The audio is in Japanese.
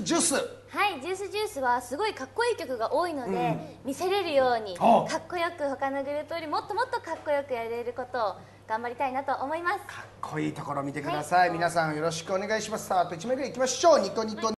ジュースはいジュースジュースはすごいかっこいい曲が多いので、うん、見せれるようにかっこよく他のグループよりもっともっとかっこよくやれることを頑張りたいなと思いますかっこいいところ見てください、はい、皆さんよろしくお願いしますさああと1枚ぐらいいきましょうニコニコ